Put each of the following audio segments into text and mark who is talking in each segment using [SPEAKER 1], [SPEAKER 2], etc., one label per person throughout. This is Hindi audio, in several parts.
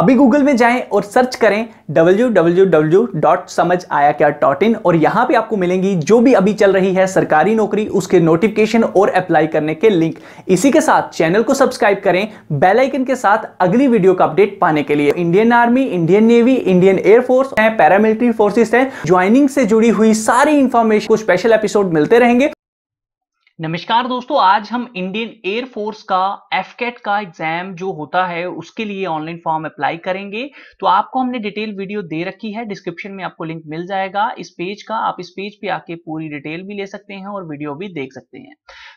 [SPEAKER 1] अभी गूगल में जाएं और सर्च करें www.samajayaKya.in और यहां पे आपको मिलेंगी जो भी अभी चल रही है सरकारी नौकरी उसके नोटिफिकेशन और अप्लाई करने के लिंक इसी के साथ चैनल को सब्सक्राइब करें बेल आइकन के साथ अगली वीडियो का अपडेट पाने के लिए Indian army Indian navy Indian air force है पैरामिलिट्री फोर्सेस है ज्वाइनिंग से जुड़ी हुई सारी इंफॉर्मेशन को स्पेशल एपिसोड मिलते रहेंगे नमस्कार दोस्तों आज हम इंडियन एयरफोर्स का एफकेट का एग्जाम जो होता है उसके लिए ऑनलाइन फॉर्म अप्लाई करेंगे तो आपको हमने डिटेल वीडियो दे रखी है डिस्क्रिप्शन में आपको लिंक मिल जाएगा इस पेज का आप इस पेज पे आके पूरी डिटेल भी ले सकते हैं और वीडियो भी देख सकते हैं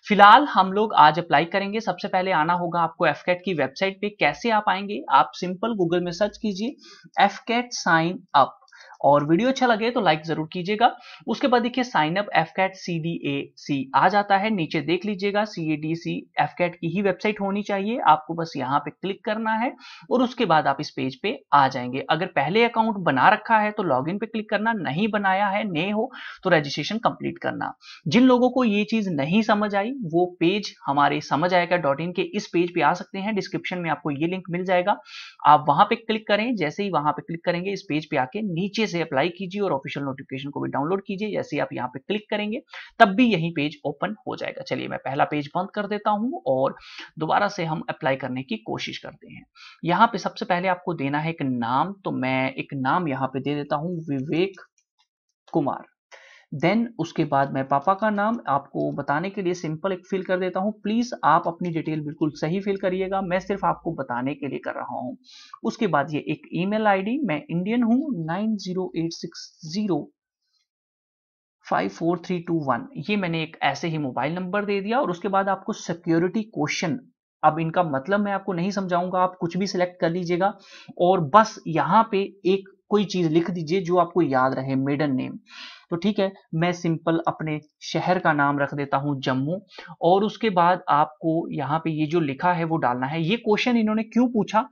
[SPEAKER 1] फिलहाल हम लोग आज अप्लाई करेंगे सबसे पहले आना होगा आपको एफकेट की वेबसाइट पे कैसे आप आएंगे आप सिंपल गूगल में सर्च कीजिए एफकेट साइन अप और वीडियो अच्छा लगे तो लाइक जरूर कीजिएगा उसके बाद देखिए sign up AFCAT C D A C आ जाता है नीचे देख लीजिएगा C A D C AFCAT की ही वेबसाइट होनी चाहिए आपको बस यहाँ पे क्लिक करना है और उसके बाद आप इस पेज पे आ जाएंगे अगर पहले अकाउंट बना रखा है तो लॉगिन पे क्लिक करना नहीं बनाया है नए हो तो रजिस्ट्रेशन कंप्लीट करना जिन लोगों को ये चीज नहीं समझ आई वो पेज हमारे समझ आएगा डॉट इन के इस पेज पे आ सकते हैं डिस्क्रिप्शन में आपको ये लिंक मिल जाएगा आप वहां पे क्लिक करें जैसे ही वहां पे क्लिक करेंगे इस पेज पे आके नीचे से अप्लाई कीजिए और ऑफिशियल नोटिफिकेशन को भी डाउनलोड कीजिए जैसे आप यहाँ पे क्लिक करेंगे तब भी यही पेज ओपन हो जाएगा चलिए मैं पहला पेज बंद कर देता हूँ और दोबारा से हम अप्लाई करने की कोशिश करते हैं यहाँ पे सबसे पहले आपको देना है एक नाम तो मैं एक नाम यहाँ पे दे देता हूँ विवेक कुमार देन उसके बाद मैं पापा का नाम आपको बताने के लिए सिंपल एक फिल कर देता हूँ प्लीज आप अपनी डिटेल बिल्कुल सही फिल करिएगा मैं सिर्फ आपको बताने के लिए कर रहा हूँ उसके बाद ये एक ईमेल आईडी मैं इंडियन हूँ nine zero eight six zero five four three two one ये मैंने एक ऐसे ही मोबाइल नंबर दे दिया और उसके बाद आपको सिक्योरिटी क्वेश्चन अब इनका मतलब मैं आपको नहीं समझाऊंगा आप कुछ भी सिलेक्ट कर लीजिएगा और बस यहाँ पे एक कोई चीज लिख दीजिए जो आपको याद रहे मेडन नेम तो ठीक है मैं सिंपल अपने शहर का नाम रख देता हूं जम्मू और उसके बाद आपको यहां पे ये जो लिखा है वो डालना है ये क्वेश्चन इन्होंने क्यों पूछा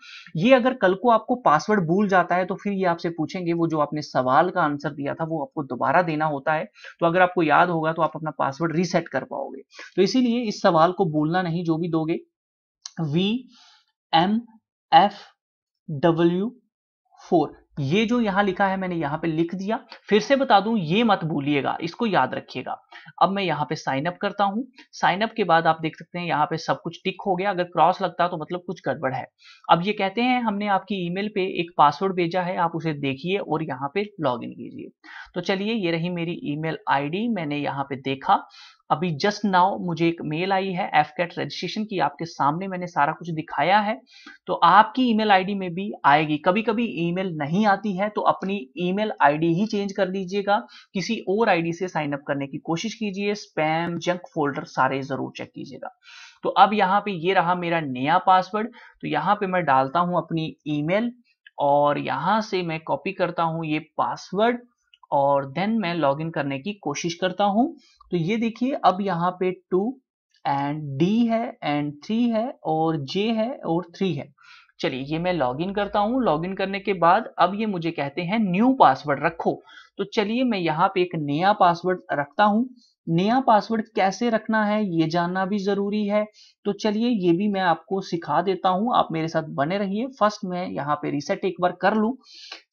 [SPEAKER 1] ये अगर कल को आपको पासवर्ड भूल जाता है तो फिर ये आपसे पूछेंगे वो जो आपने सवाल का आंसर दिया था वो आपको दोबारा देना होता है तो अगर आपको याद होगा तो आप अपना पासवर्ड रीसेट कर पाओगे तो इसीलिए इस सवाल को भूलना नहीं जो भी दोगे V M F W four ये जो यहां लिखा है मैंने यहां पे लिख दिया फिर से बता दूं ये मत भूलिएगा इसको याद रखिएगा अब मैं यहां पे साइन अप करता हूं साइन अप के बाद आप देख सकते हैं यहां पे सब कुछ टिक हो गया अगर क्रॉस लगता तो मतलब कुछ गड़बड़ है अब ये कहते हैं हमने आपकी ईमेल पे एक पासवर्ड भेजा है आप उसे देखिए और यहाँ पे लॉग कीजिए तो चलिए ये रही मेरी ईमेल आईडी मैंने यहाँ पे देखा अभी जस्ट नाउ मुझे एक मेल आई है एफ कैट रजिस्ट्रेशन की आपके सामने मैंने सारा कुछ दिखाया है तो आपकी ईमेल आईडी में भी आएगी कभी कभी ईमेल नहीं आती है तो अपनी ईमेल आईडी ही चेंज कर दीजिएगा किसी और आईडी से साइन अप करने की कोशिश कीजिए स्पैम जंक फोल्डर सारे जरूर चेक कीजिएगा तो अब यहाँ पे ये रहा मेरा नया पासवर्ड तो यहाँ पे मैं डालता हूँ अपनी ई और यहाँ से मैं कॉपी करता हूँ ये पासवर्ड और देन मैं लॉग इन करने की कोशिश करता हूं तो ये देखिए अब यहाँ पे टू एंड डी है एंड थ्री है और जे है और थ्री है चलिए ये मैं लॉगिन करता हूँ लॉगिन करने के बाद अब ये मुझे कहते हैं न्यू पासवर्ड रखो तो चलिए मैं यहाँ पे एक नया पासवर्ड रखता हूँ नया पासवर्ड कैसे रखना है ये जानना भी जरूरी है तो चलिए ये भी मैं आपको सिखा देता हूँ आप मेरे साथ बने रहिए फर्स्ट मैं यहाँ पे रिसेट एक बार कर लूँ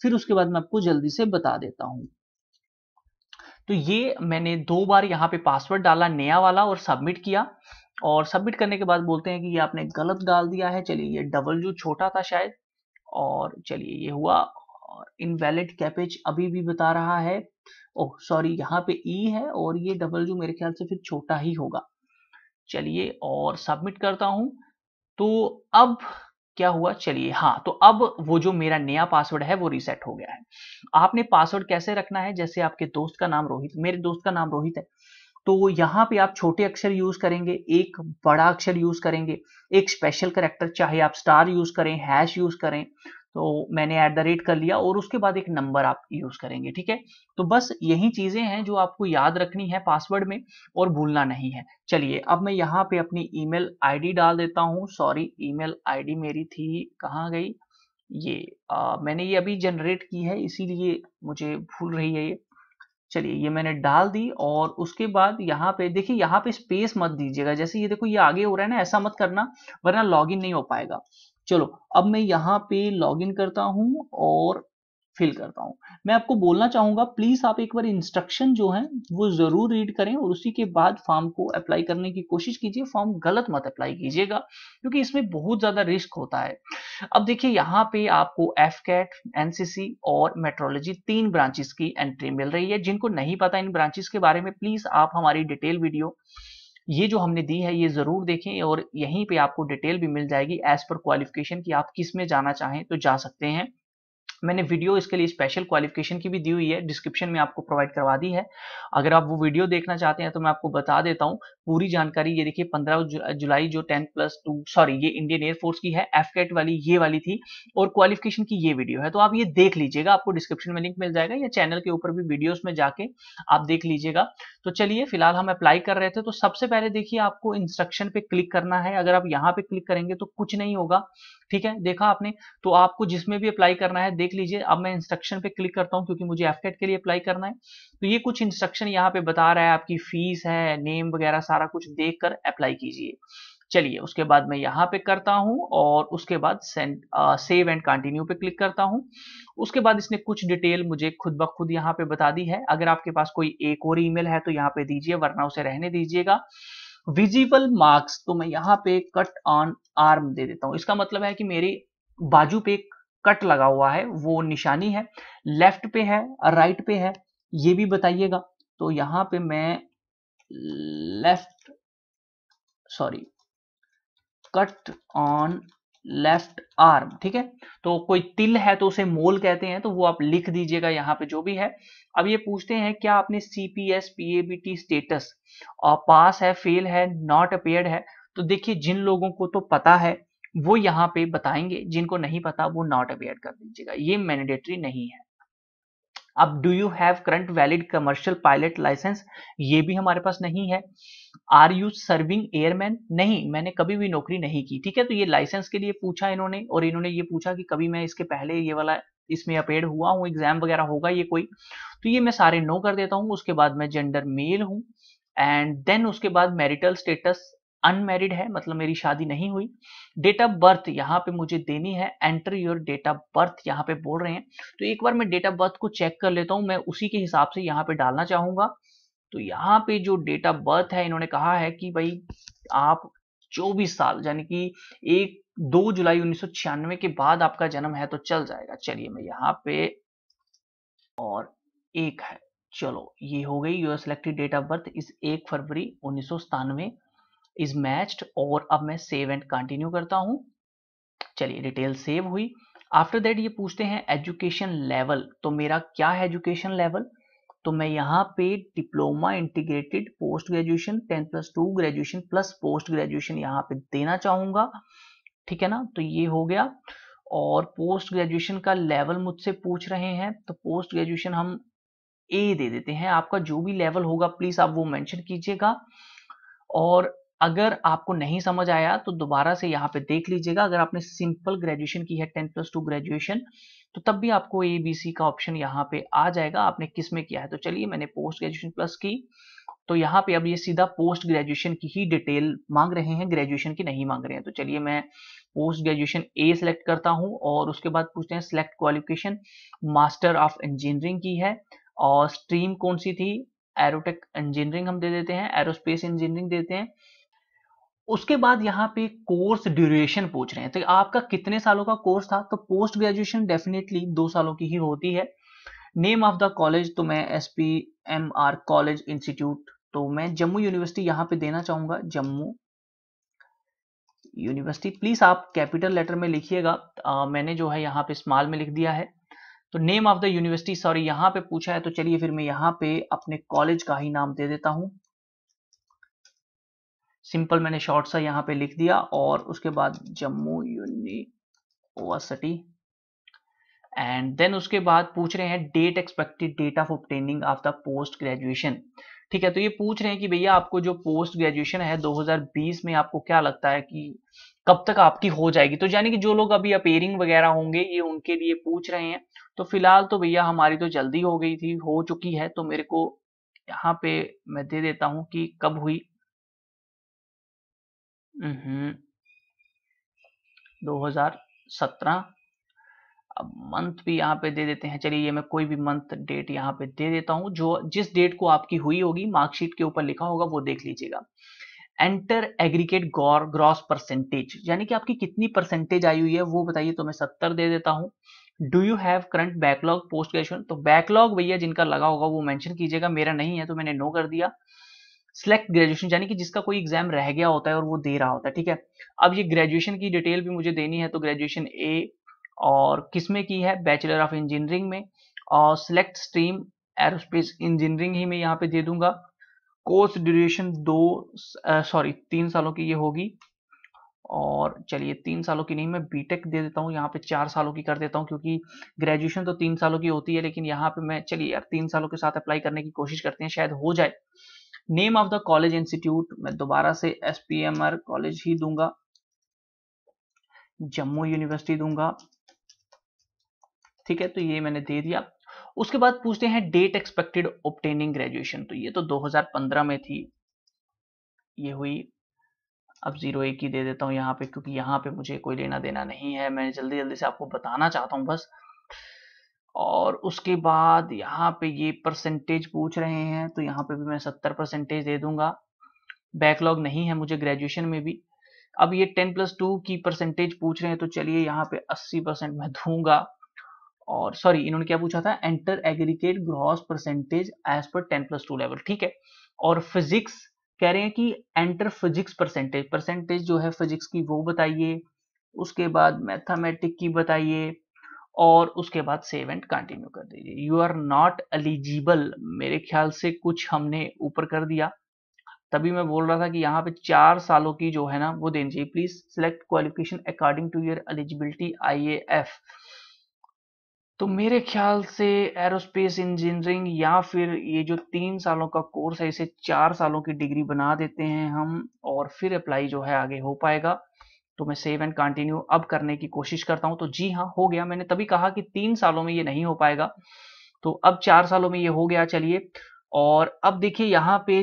[SPEAKER 1] फिर उसके बाद मैं आपको जल्दी से बता देता हूँ तो ये मैंने दो बार यहाँ पे पासवर्ड डाला नया वाला और सबमिट किया और सबमिट करने के बाद बोलते हैं कि ये आपने गलत डाल दिया है चलिए ये डबल जो छोटा था शायद और चलिए ये हुआ और इनवैलिड कैपेज अभी भी बता रहा है ओह सॉरी यहाँ पे ई e है और ये डबल जो मेरे ख्याल से फिर छोटा ही होगा चलिए और सबमिट करता हूँ तो अब क्या हुआ चलिए हाँ तो अब वो जो मेरा नया पासवर्ड है वो रीसेट हो गया है आपने पासवर्ड कैसे रखना है जैसे आपके दोस्त का नाम रोहित मेरे दोस्त का नाम रोहित है तो यहाँ पे आप छोटे अक्षर यूज करेंगे एक बड़ा अक्षर यूज करेंगे एक स्पेशल करेक्टर चाहे आप स्टार यूज करें हैश यूज करें तो मैंने एट द रेट कर लिया और उसके बाद एक नंबर आप यूज करेंगे ठीक है तो बस यही चीजें हैं जो आपको याद रखनी है पासवर्ड में और भूलना नहीं है चलिए अब मैं यहाँ पे अपनी ईमेल आईडी डाल देता हूँ सॉरी ईमेल आईडी मेरी थी कहाँ गई ये आ, मैंने ये अभी जनरेट की है इसीलिए मुझे भूल रही है ये चलिए ये मैंने डाल दी और उसके बाद यहाँ पे देखिए यहाँ पे स्पेस मत दीजिएगा जैसे ये देखो ये आगे हो रहा है ना ऐसा मत करना वरना लॉगिन नहीं हो पाएगा चलो अब मैं यहाँ पे लॉग इन करता हूँ और फिल करता हूँ मैं आपको बोलना चाहूंगा प्लीज़ आप एक बार इंस्ट्रक्शन जो है वो ज़रूर रीड करें और उसी के बाद फॉर्म को अप्लाई करने की कोशिश कीजिए फॉर्म गलत मत अप्लाई कीजिएगा क्योंकि इसमें बहुत ज़्यादा रिस्क होता है अब देखिए यहाँ पे आपको एफ कैट एनसीसी और मेट्रोलॉजी तीन ब्रांचेस की एंट्री मिल रही है जिनको नहीं पता इन ब्रांचेस के बारे में प्लीज़ आप हमारी डिटेल वीडियो ये जो हमने दी है ये ज़रूर देखें और यहीं पे आपको डिटेल भी मिल जाएगी एज़ पर क्वालिफिकेशन कि आप किस में जाना चाहें तो जा सकते हैं मैंने वीडियो इसके लिए स्पेशल क्वालिफिकेशन की भी दी हुई है डिस्क्रिप्शन में आपको प्रोवाइड करवा दी है अगर आप वो वीडियो देखना चाहते हैं तो मैं आपको बता देता हूँ पूरी जानकारी ये देखिए पंद्रह जुलाई जो टेन प्लस टू सॉरी ये इंडियन एयरफोर्स की है एफ वाली ये वाली थी और क्वालिफिकेशन की ये वीडियो है तो आप ये देख लीजिएगा आपको डिस्क्रिप्शन में लिंक मिल जाएगा या चैनल के ऊपर भी वीडियोज में जाके आप देख लीजिएगा तो चलिए फिलहाल हम अप्लाई कर रहे थे तो सबसे पहले देखिए आपको इंस्ट्रक्शन पे क्लिक करना है अगर आप यहाँ पे क्लिक करेंगे तो कुछ नहीं होगा ठीक है देखा आपने तो आपको जिसमें भी अप्लाई करना है देख लीजिए अब मैं इंस्ट्रक्शन पे क्लिक करता हूँ क्योंकि मुझे एफकेट के लिए अप्लाई करना है तो ये कुछ इंस्ट्रक्शन यहाँ पे बता रहा है आपकी फीस है नेम वगैरह सारा कुछ देख कर अप्लाई कीजिए चलिए उसके बाद मैं यहाँ पे करता हूँ और उसके बाद सेंड सेव एंड कंटिन्यू पे क्लिक करता हूँ उसके बाद इसने कुछ डिटेल मुझे खुद ब खुद यहाँ पे बता दी है अगर आपके पास कोई एक और ईमेल है तो यहाँ पे दीजिए वरना उसे रहने दीजिएगा विजिबल मार्क्स तो मैं यहाँ पे कट ऑन आर्म दे देता हूं इसका मतलब है कि मेरी बाजू पे कट लगा हुआ है वो निशानी है लेफ्ट पे है राइट पे है ये भी बताइएगा तो यहां पे मैं left sorry cut on left arm ठीक है तो कोई तिल है तो उसे मोल कहते हैं तो वो आप लिख दीजिएगा यहाँ पे जो भी है अब ये पूछते हैं क्या आपने सीपीएस पीएबीटी स्टेटस पास है फेल है नॉट अपेयर है तो देखिए जिन लोगों को तो पता है वो यहाँ पे बताएंगे जिनको नहीं पता वो नॉट अपेयर कर दीजिएगा ये मैंडेटरी नहीं है अब do you have current valid commercial pilot licence ये भी हमारे पास नहीं है आर यू सर्विंग एयरमैन नहीं मैंने कभी भी नौकरी नहीं की ठीक है तो ये लाइसेंस के लिए पूछा इन्होंने और इन्होंने ये पूछा कि कभी मैं इसके पहले ये वाला इसमें अपेड हुआ हूँ एग्जाम वगैरह होगा ये कोई तो ये मैं सारे नो कर देता हूँ उसके बाद मैं जेंडर मेल हूँ एंड देन उसके बाद मैरिटल स्टेटस अनमेरिड है मतलब मेरी शादी नहीं हुई डेट ऑफ बर्थ यहाँ पे मुझे देनी है enter your date of birth यहाँ पे बोल रहे हैं तो एक बार मैं डेट ऑफ बर्थ को चेक कर लेता हूँ मैं उसी के हिसाब से यहाँ पे डालना चाहूंगा तो यहाँ पे जो डेट ऑफ बर्थ है इन्होंने कहा है कि भाई आप चौबीस साल यानी कि एक दो जुलाई उन्नीस के बाद आपका जन्म है तो चल जाएगा चलिए मैं यहाँ पे और एक है चलो ये हो गई your selected date of birth इस एक फरवरी उन्नीस इज मैच्ड और अब मैं सेव एंड कंटिन्यू करता हूँ चलिए डिटेल सेव हुई आफ्टर दैट ये पूछते हैं एजुकेशन लेवल तो मेरा क्या है एजुकेशन लेवल तो मैं यहाँ पे diploma integrated post graduation ten plus two graduation plus post graduation यहाँ पे देना चाहूंगा ठीक है ना तो ये हो गया और पोस्ट ग्रेजुएशन का लेवल मुझसे पूछ रहे हैं तो पोस्ट ग्रेजुएशन हम ए दे देते हैं आपका जो भी लेवल होगा प्लीज आप वो मेंशन कीजिएगा और अगर आपको नहीं समझ आया तो दोबारा से यहाँ पे देख लीजिएगा अगर आपने सिंपल ग्रेजुएशन की है टेन प्लस टू ग्रेजुएशन तो तब भी आपको ए बी सी का ऑप्शन यहाँ पे आ जाएगा आपने किस में किया है तो चलिए मैंने पोस्ट ग्रेजुएशन प्लस की तो यहाँ पे अब ये सीधा पोस्ट ग्रेजुएशन की ही डिटेल मांग रहे हैं ग्रेजुएशन की नहीं मांग रहे हैं तो चलिए मैं पोस्ट ग्रेजुएशन ए सेलेक्ट करता हूँ और उसके बाद पूछते हैं select qualification master of engineering की है और स्ट्रीम कौन सी थी एरोटेक इंजीनियरिंग हम दे देते हैं एरोस्पेस इंजीनियरिंग देते हैं उसके बाद यहाँ पे कोर्स ड्यूरेशन पूछ रहे हैं तो आपका कितने सालों का कोर्स था तो पोस्ट ग्रेजुएशन डेफिनेटली दो सालों की ही होती है नेम ऑफ द कॉलेज तो मैं S P M R college institute तो मैं जम्मू यूनिवर्सिटी यहाँ पे देना चाहूंगा जम्मू यूनिवर्सिटी प्लीज आप कैपिटल लेटर में लिखिएगा मैंने जो है यहाँ पे स्मॉल में लिख दिया है तो name of the university sorry यहाँ पे पूछा है तो चलिए फिर मैं यहाँ पे अपने कॉलेज का ही नाम दे देता हूँ सिंपल मैंने शॉर्ट सा यहाँ पे लिख दिया और उसके बाद जम्मू यूनिवर्सिटी एंड देन उसके बाद पूछ रहे हैं date expected date of obtaining the post graduation ठीक है तो ये पूछ रहे हैं कि भैया आपको जो पोस्ट ग्रेजुएशन है 2020 में आपको क्या लगता है कि कब तक आपकी हो जाएगी तो यानी कि जो लोग अभी अपेयरिंग वगैरह होंगे ये उनके लिए पूछ रहे हैं तो फिलहाल तो भैया हमारी तो जल्दी हो गई थी हो चुकी है तो मेरे को यहाँ पे मैं दे देता हूँ कि कब हुई हम्म। दो हजार सत्रह अब मंथ भी यहाँ पे दे देते हैं चलिए ये मैं कोई भी मंथ डेट यहाँ पे दे देता हूँ जो जिस डेट को आपकी हुई होगी मार्कशीट के ऊपर लिखा होगा वो देख लीजिएगा enter aggregate or gross percentage यानी कि आपकी कितनी परसेंटेज आई हुई है वो बताइए तो मैं सत्तर दे देता हूँ do you have current backlog post graduation तो बैकलॉग भैया जिनका लगा होगा वो मैंशन कीजिएगा मेरा नहीं है तो मैंने नो कर दिया सिलेक्ट ग्रेजुएशन यानी कि जिसका कोई एग्जाम रह गया होता है और वो दे रहा होता है ठीक है अब ये ग्रेजुएशन की डिटेल भी मुझे देनी है तो ग्रेजुएशन ए और किस में की है बैचलर ऑफ इंजीनियरिंग में और सिलेक्ट स्ट्रीम एरोस्पेस इंजीनियरिंग ही मैं यहाँ पे दे दूंगा कोर्स ड्यूरेशन दो सॉरी तीन सालों की ये होगी और चलिए तीन सालों की नहीं मैं बीटेक दे देता हूँ यहाँ पे चार सालों की कर देता हूँ क्योंकि ग्रेजुएशन तो तीन सालों की होती है लेकिन यहाँ पे मैं चलिए यार तीन सालों के साथ अप्लाई करने की कोशिश करते हैं शायद हो जाए name of the college institute मैं दोबारा से S P M R college ही दूंगा जम्मू यूनिवर्सिटी दूंगा ठीक है तो ये मैंने दे दिया उसके बाद पूछते हैं डेट एक्सपेक्टेड ऑप्टेनिंग ग्रेजुएशन तो ये तो 2015 में थी ये हुई अब जीरो एक ही दे देता हूं यहाँ पे क्योंकि यहाँ पे मुझे कोई लेना देना नहीं है मैं जल्दी जल्दी से आपको बताना चाहता हूं बस और उसके बाद यहाँ पे ये परसेंटेज पूछ रहे हैं तो यहाँ पे भी मैं सत्तर परसेंटेज दे दूंगा बैकलॉग नहीं है मुझे ग्रेजुएशन में भी अब ये टेन प्लस टू की परसेंटेज पूछ रहे हैं तो चलिए यहाँ पे अस्सी परसेंट मैं दूंगा और सॉरी इन्होंने क्या पूछा था enter aggregate gross percentage as per ten plus two level ठीक है और फिजिक्स कह रहे हैं कि एंटर फिजिक्स परसेंटेज परसेंटेज जो है फिजिक्स की वो बताइए उसके बाद मैथमेटिक की बताइए और उसके बाद सेव एंड कंटिन्यू कर दीजिए यू आर नॉट एलिजिबल मेरे ख्याल से कुछ हमने ऊपर कर दिया तभी मैं बोल रहा था कि यहाँ पे चार सालों की जो है ना वो दे दीजिए please select qualification according to your eligibility आई तो मेरे ख्याल से एरोस्पेस इंजीनियरिंग या फिर ये जो तीन सालों का कोर्स है इसे चार सालों की डिग्री बना देते हैं हम और फिर अप्लाई जो है आगे हो पाएगा तो मैं सेव एंड कंटिन्यू अब करने की कोशिश करता हूं तो जी हाँ हो गया मैंने तभी कहा कि तीन सालों में ये नहीं हो पाएगा तो अब चार सालों में ये हो गया चलिए और अब देखिए यहाँ पे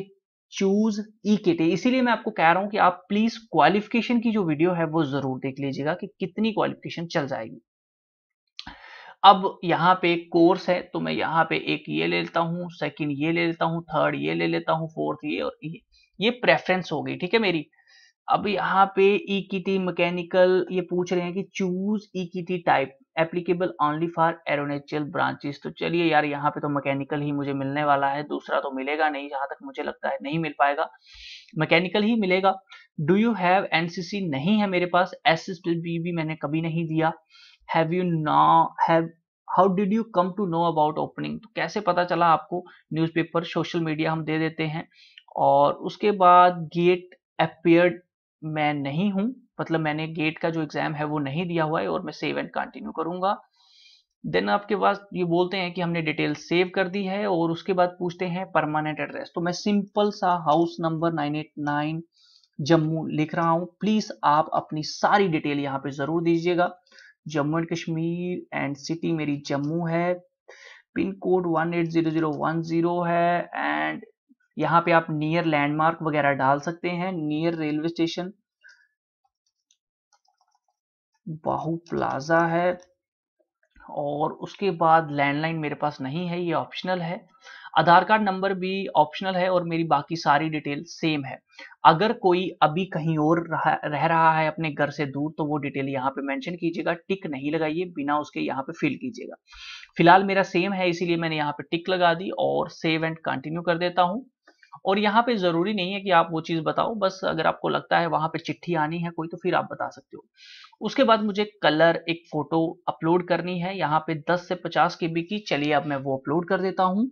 [SPEAKER 1] चूज ई के टी इसीलिए मैं आपको कह रहा हूं कि आप प्लीज क्वालिफिकेशन की जो वीडियो है वो जरूर देख लीजिएगा कि कितनी क्वालिफिकेशन चल जाएगी अब यहाँ पे कोर्स है तो मैं यहाँ पे एक ये ले लेता हूँ सेकंड ये ले लेता हूँ थर्ड ये ले लेता हूँ फोर्थ ये और ये ये प्रेफरेंस हो गई ठीक है मेरी अब यहाँ पे इक्विटी e मैकेनिकल ये पूछ रहे हैं कि choose equity type applicable only for aeronautical branches तो चलिए यार यहाँ पे तो मैकेनिकल ही मुझे मिलने वाला है दूसरा तो मिलेगा नहीं जहां तक मुझे लगता है नहीं मिल पाएगा मैकेनिकल ही मिलेगा डू यू हैव एनसीसी नहीं है मेरे पास एस एस बी भी मैंने कभी नहीं दिया हैव यू ना have how did you come to know about opening तो कैसे पता चला आपको पेपर सोशल मीडिया हम दे देते हैं और उसके बाद गेट अपेयर्ड मैं नहीं हूं मतलब मैंने गेट का जो एग्जाम है वो नहीं दिया हुआ है और मैं सेव एंड कंटिन्यू करूंगा देन आपके पास ये बोलते हैं कि हमने डिटेल सेव कर दी है और उसके बाद पूछते हैं परमानेंट एड्रेस तो मैं सिंपल सा हाउस नंबर 989 जम्मू लिख रहा हूं प्लीज आप अपनी सारी डिटेल यहां पे जरूर दीजिएगा Jammu and Kashmir and city मेरी जम्मू है पिन कोड 180010 है एंड यहाँ पे आप नियर लैंडमार्क वगैरह डाल सकते हैं near railway station Bahu plaza है और उसके बाद लैंडलाइन मेरे पास नहीं है ये ऑप्शनल है आधार कार्ड नंबर भी ऑप्शनल है और मेरी बाकी सारी डिटेल सेम है अगर कोई अभी कहीं और रह रहा है अपने घर से दूर तो वो डिटेल यहाँ पे मेंशन कीजिएगा टिक नहीं लगाइए बिना उसके यहाँ पे फिल कीजिएगा फिलहाल मेरा सेम है इसीलिए मैंने यहाँ पे टिक लगा दी और सेव एंड कंटिन्यू कर देता हूँ और यहाँ पे जरूरी नहीं है कि आप वो चीज बताओ बस अगर आपको लगता है वहां पे चिट्ठी आनी है कोई तो फिर आप बता सकते हो उसके बाद मुझे कलर एक फोटो अपलोड करनी है यहाँ पे 10 से 50 के बी की चलिए अब मैं वो अपलोड कर देता हूँ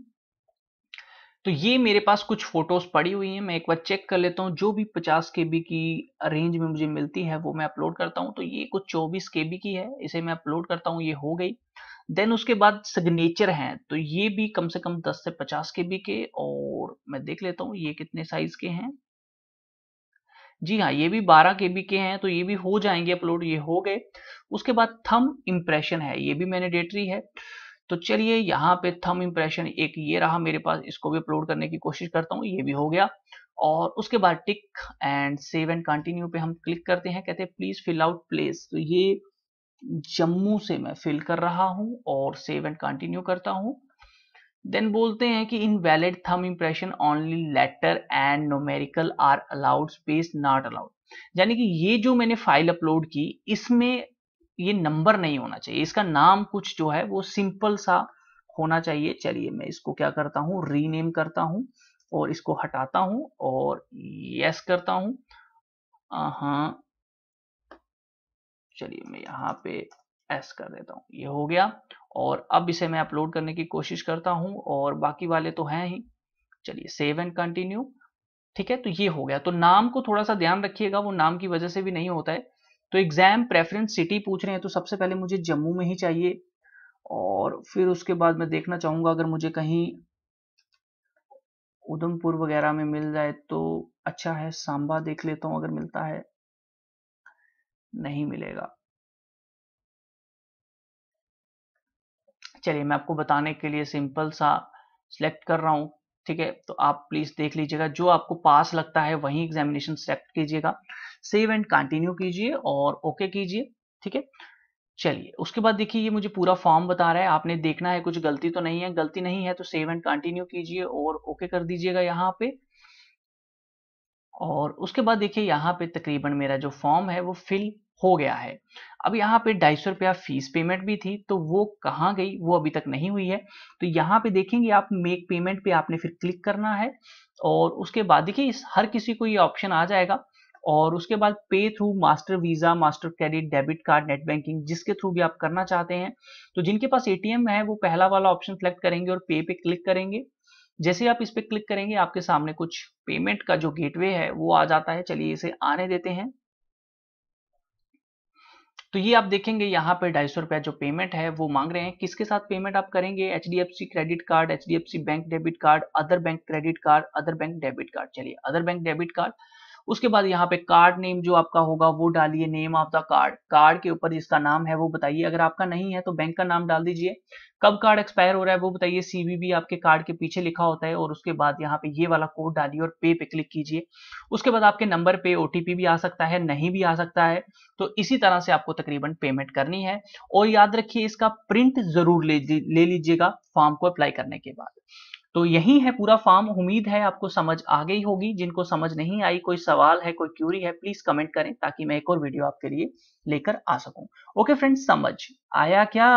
[SPEAKER 1] तो ये मेरे पास कुछ फोटोज पड़ी हुई हैं मैं एक बार चेक कर लेता हूँ जो भी 50 के बी की रेंज में मुझे मिलती है वो मैं अपलोड करता हूँ तो ये कुछ 24 के बी की है इसे मैं अपलोड करता हूँ ये हो गई देन उसके बाद सिग्नेचर हैं तो ये भी कम से कम 10 से 50 के बी के और मैं देख लेता हूँ ये कितने साइज के हैं जी हाँ ये भी 12 के बी के हैं तो ये भी हो जाएंगे अपलोड ये हो गए उसके बाद थम इम्प्रेशन है ये भी मैनेडेटरी है तो चलिए यहाँ पे थम इम्प्रेशन एक ये रहा मेरे पास इसको भी अपलोड करने की कोशिश करता हूँ ये भी हो गया और उसके बाद tick and save and continue पे हम क्लिक करते हैं कहते हैं प्लीज फिल आउट प्लेस तो ये जम्मू से मैं फिल कर रहा हूं और सेव एंड कंटिन्यू करता हूं देन बोलते हैं कि invalid thumb impression only letter and numerical are allowed space not allowed यानी कि ये जो मैंने फाइल अपलोड की इसमें ये नंबर नहीं होना चाहिए इसका नाम कुछ जो है वो सिंपल सा होना चाहिए चलिए मैं इसको क्या करता हूँ रीनेम करता हूँ और इसको हटाता हूँ और यस करता हूँ हाँ चलिए मैं यहाँ पे एस कर देता हूँ ये हो गया और अब इसे मैं अपलोड करने की कोशिश करता हूँ और बाकी वाले तो हैं ही चलिए सेव एंड कंटिन्यू ठीक है तो ये हो गया तो नाम को थोड़ा सा ध्यान रखिएगा वो नाम की वजह से भी नहीं होता है तो एग्जाम प्रेफरेंस सिटी पूछ रहे हैं तो सबसे पहले मुझे जम्मू में ही चाहिए और फिर उसके बाद मैं देखना चाहूंगा अगर मुझे कहीं उधमपुर वगैरह में मिल जाए तो अच्छा है सांबा देख लेता हूँ अगर मिलता है नहीं मिलेगा चलिए मैं आपको बताने के लिए सिंपल सा सिलेक्ट कर रहा हूं ठीक है तो आप प्लीज देख लीजिएगा जो आपको पास लगता है वही एग्जामिनेशन सिलेक्ट कीजिएगा सेव एंड कंटिन्यू कीजिए और ओके कीजिए ठीक है चलिए उसके बाद देखिए ये मुझे पूरा फॉर्म बता रहा है आपने देखना है कुछ गलती तो नहीं है गलती नहीं है तो सेव एंड कंटिन्यू कीजिए और ओके कर दीजिएगा यहाँ पे और उसके बाद देखिए यहाँ पे तकरीबन मेरा जो फॉर्म है वो फिल हो गया है अब यहाँ पे ढाई सौ रुपया फीस पेमेंट भी थी तो वो कहाँ गई वो अभी तक नहीं हुई है तो यहाँ पे देखेंगे आप मेक पेमेंट पे आपने फिर क्लिक करना है और उसके बाद देखिए हर किसी को ये ऑप्शन आ जाएगा और उसके बाद pay through master visa master credit debit card net banking जिसके थ्रू भी आप करना चाहते हैं तो जिनके पास एटीएम है वो पहला वाला ऑप्शन सेलेक्ट करेंगे और पे पे क्लिक करेंगे जैसे आप इस पे क्लिक करेंगे आपके सामने कुछ पेमेंट का जो गेटवे है वो आ जाता है चलिए इसे आने देते हैं तो ये आप देखेंगे यहाँ पर ढाई सौ रुपया जो पेमेंट है वो मांग रहे हैं किसके साथ पेमेंट आप करेंगे H D F C credit card H D F C bank debit card other bank credit card other bank debit card चलिए अदर बैंक डेबिट कार्ड उसके बाद यहाँ पे कार्ड नेम जो आपका होगा वो डालिए name of the card card के ऊपर जिसका नाम है वो बताइए अगर आपका नहीं है तो बैंक का नाम डाल दीजिए कब कार्ड एक्सपायर हो रहा है वो बताइए सीवीबी आपके कार्ड के पीछे लिखा होता है और उसके बाद यहाँ पे ये वाला कोड डालिए और पे पे क्लिक कीजिए उसके बाद आपके नंबर पे ओटीपी भी आ सकता है नहीं भी आ सकता है तो इसी तरह से आपको तकरीबन पेमेंट करनी है और याद रखिए इसका प्रिंट जरूर ले, ले लीजिएगा फॉर्म को अप्लाई करने के बाद तो यही है पूरा फॉर्म उम्मीद है आपको समझ आ गई होगी जिनको समझ नहीं आई कोई सवाल है कोई क्यूरी है प्लीज कमेंट करें ताकि मैं एक और वीडियो आपके लिए लेकर आ सकूं ओके फ्रेंड्स समझ आया क्या